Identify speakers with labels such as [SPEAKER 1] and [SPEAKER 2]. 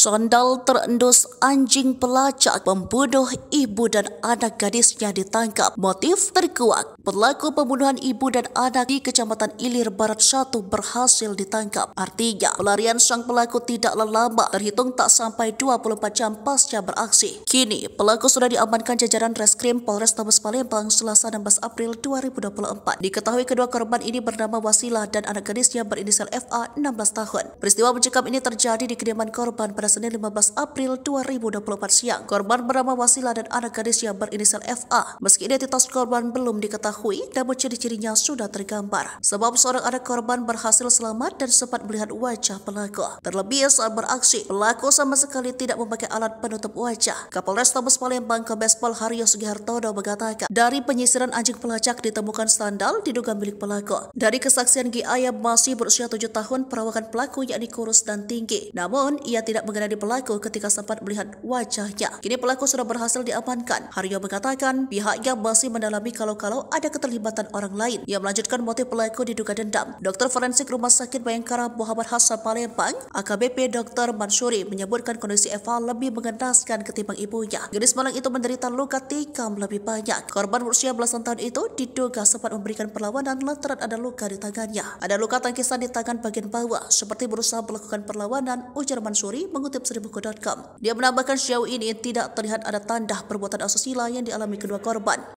[SPEAKER 1] Sandal terendus anjing pelacak pembunuh ibu dan anak gadisnya ditangkap. Motif terkuak. Pelaku pembunuhan ibu dan anak di Kecamatan Ilir Barat 1 berhasil ditangkap. Artinya, pelarian sang pelaku tidaklah lama, terhitung tak sampai 24 jam pasca beraksi. Kini, pelaku sudah diamankan jajaran Reskrim Polres Polrestabes Palembang Selasa 16 April 2024. Diketahui kedua korban ini bernama Wasilah dan anak gadisnya berinisial FA 16 tahun. Peristiwa mencekam ini terjadi di kediaman korban pada Senin 15 April 2024 siang. Korban bernama Wasila dan anak yang berinisial FA. Meski identitas korban belum diketahui, namun ciri-cirinya sudah tergambar. Sebab seorang anak korban berhasil selamat dan sempat melihat wajah pelaku. Terlebih saat beraksi, pelaku sama sekali tidak memakai alat penutup wajah. Kapolres Tabes Palembang Kombes Pol Haryo Sugihartono mengatakan, dari penyisiran anjing pelacak ditemukan sandal diduga milik pelaku. Dari kesaksian Gi Ayab masih berusia 7 tahun perawakan pelaku yakni kurus dan tinggi. Namun, ia tidak mengenal mengenai pelaku ketika sempat melihat wajahnya. Kini pelaku sudah berhasil diamankan. Haryo mengatakan pihaknya masih mendalami kalau-kalau ada keterlibatan orang lain. Ia melanjutkan motif pelaku diduga dendam. Dokter forensik Rumah Sakit Bayangkara Muhammad Hasan Palembang, AKBP Dr. Mansuri menyebutkan kondisi Eva lebih mengenaskan ketimbang ibunya. Gadis malang itu menderita luka tikam lebih banyak. Korban berusia belasan tahun itu diduga sempat memberikan perlawanan lantaran ada luka di tangannya. Ada luka tangkisan di tangan bagian bawah, seperti berusaha melakukan perlawanan, ujar Mansuri mengutip mengutip seribuku.com. Dia menambahkan sejauh ini tidak terlihat ada tanda perbuatan asusila yang dialami kedua korban.